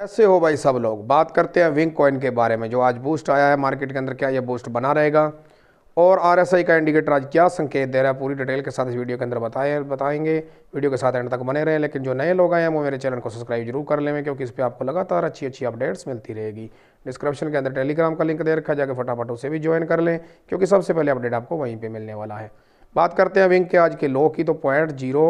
कैसे हो भाई सब लोग बात करते हैं विंग कॉइन के बारे में जो आज बूस्ट आया है मार्केट के अंदर क्या यह बूस्ट बना रहेगा और आरएसआई का इंडिकेटर आज क्या संकेत दे रहा है पूरी डिटेल के साथ इस वीडियो के अंदर बताए बताएंगे वीडियो के साथ एंड तक बने रहें लेकिन जो नए लोग आए हैं वो मेरे चैनल को सब्सक्राइब जरूर कर लेंगे क्योंकि इस पर आपको लगातार अच्छी अच्छी अपडेट्स मिलती रहेगी डिस्क्रिप्शन के अंदर टेलीग्राम का लिंक दे रखा जाकर फटाफट उसे भी ज्वाइन कर लें क्योंकि सबसे पहले अपडेट आपको वहीं पर मिलने वाला है बात करते हैं विंग के आज के लो की तो पॉइंट जीरो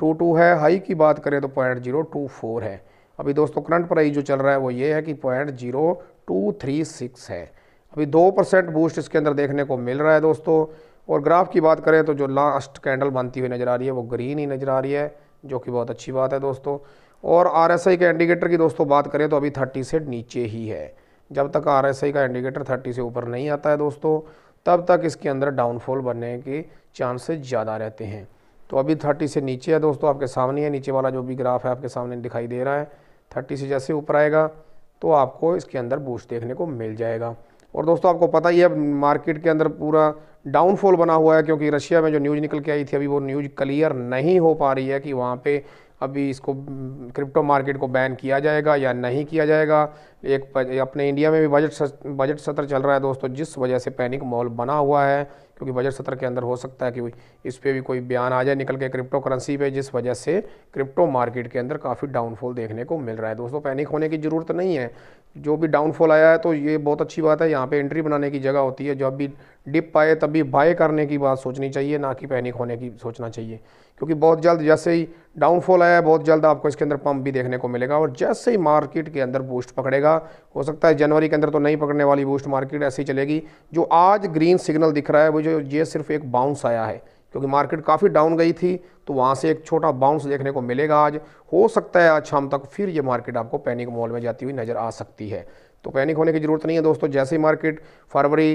टू टू है हाई की बात करें तो पॉइंट जीरो टू फोर है अभी दोस्तों करंट प्राइस जो चल रहा है वो ये है कि point zero two three six है अभी दो परसेंट बूस्ट इसके अंदर देखने को मिल रहा है दोस्तों और ग्राफ की बात करें तो जो लास्ट कैंडल बनती हुई नज़र आ रही है वो ग्रीन ही नज़र आ रही है जो कि बहुत अच्छी बात है दोस्तों और आर के इंडिकेटर की दोस्तों बात करें तो अभी थर्टी से नीचे ही है जब तक आर का इंडिकेटर थर्टी से ऊपर नहीं आता है दोस्तों तब तक इसके अंदर डाउनफॉल बनने के चांसेस ज़्यादा रहते हैं तो अभी थर्टी से नीचे है दोस्तों आपके सामने है नीचे वाला जो भी ग्राफ है आपके सामने दिखाई दे रहा है थर्टी से जैसे ऊपर आएगा तो आपको इसके अंदर बूस्ट देखने को मिल जाएगा और दोस्तों आपको पता ही है मार्केट के अंदर पूरा डाउनफॉल बना हुआ है क्योंकि रशिया में जो न्यूज़ निकल के आई थी अभी वो न्यूज़ क्लियर नहीं हो पा रही है कि वहाँ पे अभी इसको क्रिप्टो मार्केट को बैन किया जाएगा या नहीं किया जाएगा एक अपने इंडिया में भी बजट बजट सत्र चल रहा है दोस्तों जिस वजह से पैनिक माहौल बना हुआ है क्योंकि बजट सत्र के अंदर हो सकता है कि इस पर भी कोई बयान आ जाए निकल के क्रिप्टो करेंसी पे जिस वजह से क्रिप्टो मार्केट के अंदर काफ़ी डाउनफॉल देखने को मिल रहा है दोस्तों पैनिक होने की ज़रूरत नहीं है जो भी डाउनफॉल आया है तो ये बहुत अच्छी बात है यहाँ पे एंट्री बनाने की जगह होती है जब भी डिप आए तब भी बाय करने की बात सोचनी चाहिए ना कि पैनिक होने की सोचना चाहिए क्योंकि बहुत जल्द जैसे ही डाउनफॉल आया है बहुत जल्द आपको इसके अंदर पंप भी देखने को मिलेगा और जैसे ही मार्केट के अंदर बूस्ट पकड़ेगा हो सकता है जनवरी के अंदर तो नहीं पकड़ने वाली बूस्ट मार्केट ऐसी चलेगी जो आज ग्रीन सिग्नल दिख रहा है वो जो ये सिर्फ एक बाउंस आया है क्योंकि मार्केट काफ़ी डाउन गई थी तो वहाँ से एक छोटा बाउंस देखने को मिलेगा आज हो सकता है आज शाम तक फिर ये मार्केट आपको पैनिक मॉल में जाती हुई नज़र आ सकती है तो पैनिक होने की ज़रूरत नहीं है दोस्तों जैसे ही मार्केट फरवरी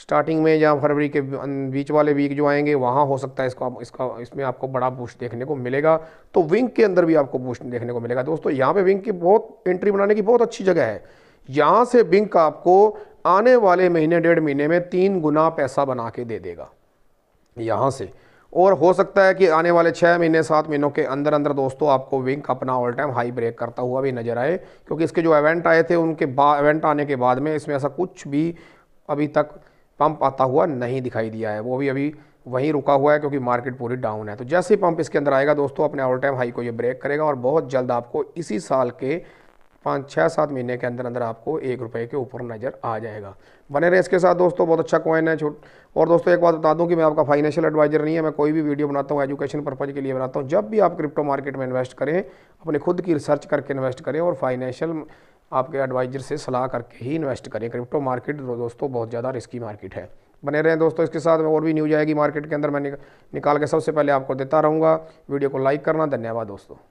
स्टार्टिंग में या फरवरी के अं, बीच वाले वीक जो आएंगे वहाँ हो सकता है इसको इसका इसमें आपको बड़ा बूस्ट देखने को मिलेगा तो विंग के अंदर भी आपको बूस्ट देखने को मिलेगा दोस्तों यहाँ पे विंग की बहुत एंट्री बनाने की बहुत अच्छी जगह है यहाँ से विंग का आपको आने वाले महीने डेढ़ महीने में तीन गुना पैसा बना के दे देगा यहाँ से और हो सकता है कि आने वाले छः महीने सात महीनों के अंदर अंदर दोस्तों आपको विंक अपना ऑल टाइम हाई ब्रेक करता हुआ भी नजर आए क्योंकि इसके जो इवेंट आए थे उनके बाद इवेंट आने के बाद में इसमें ऐसा कुछ भी अभी तक पंप आता हुआ नहीं दिखाई दिया है वो भी अभी वहीं रुका हुआ है क्योंकि मार्केट पूरी डाउन है तो जैसे ही पंप इसके अंदर आएगा दोस्तों अपने ऑल टाइम हाई को ये ब्रेक करेगा और बहुत जल्द आपको इसी साल के पाँच छः सात महीने के अंदर अंदर आपको एक रुपये के ऊपर नज़र आ जाएगा बने रहे इसके साथ दोस्तों बहुत अच्छा कॉइन है छोट और दोस्तों एक बात बता दूं कि मैं आपका फाइनेंशियल एडवाइजर नहीं है मैं कोई भी वीडियो बनाता हूँ एजुकेशन पर्पज़ के लिए बनाता हूँ जब भी आप क्रिप्टो मार्केट में इन्वेस्ट करें अपने खुद की रिसर्च करके इन्वेस्ट करें और फाइनेंशियल आपके एडवाइजर से सलाह करके ही इन्वेस्ट करें क्रिप्टो मार्केट दोस्तों बहुत ज़्यादा रिस्की मार्केट है बने रहें दोस्तों इसके साथ में और भी न्यूज आएगी मार्केट के अंदर मैं निकाल के सबसे पहले आपको देता रहूँगा वीडियो को लाइक करना धन्यवाद दोस्तों